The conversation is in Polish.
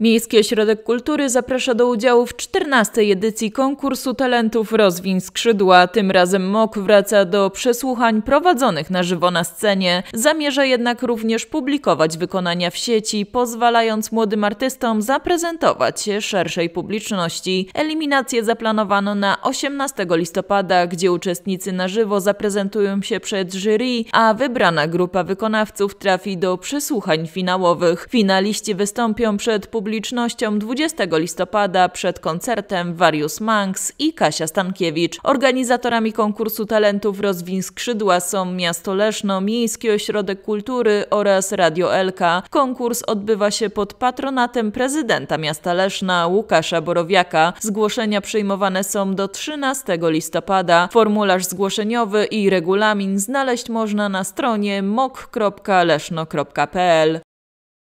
Miejski Ośrodek Kultury zaprasza do udziału w 14. edycji konkursu talentów Rozwiń Skrzydła. Tym razem MOK wraca do przesłuchań prowadzonych na żywo na scenie. Zamierza jednak również publikować wykonania w sieci, pozwalając młodym artystom zaprezentować się szerszej publiczności. Eliminację zaplanowano na 18 listopada, gdzie uczestnicy na żywo zaprezentują się przed jury, a wybrana grupa wykonawców trafi do przesłuchań finałowych. Finaliści wystąpią przed publicznością publicznością 20 listopada przed koncertem Warius Manx i Kasia Stankiewicz. Organizatorami konkursu talentów Rozwin Skrzydła są Miasto Leszno, Miejski Ośrodek Kultury oraz Radio Elka. Konkurs odbywa się pod patronatem prezydenta miasta Leszna Łukasza Borowiaka. Zgłoszenia przyjmowane są do 13 listopada. Formularz zgłoszeniowy i regulamin znaleźć można na stronie mok.leszno.pl.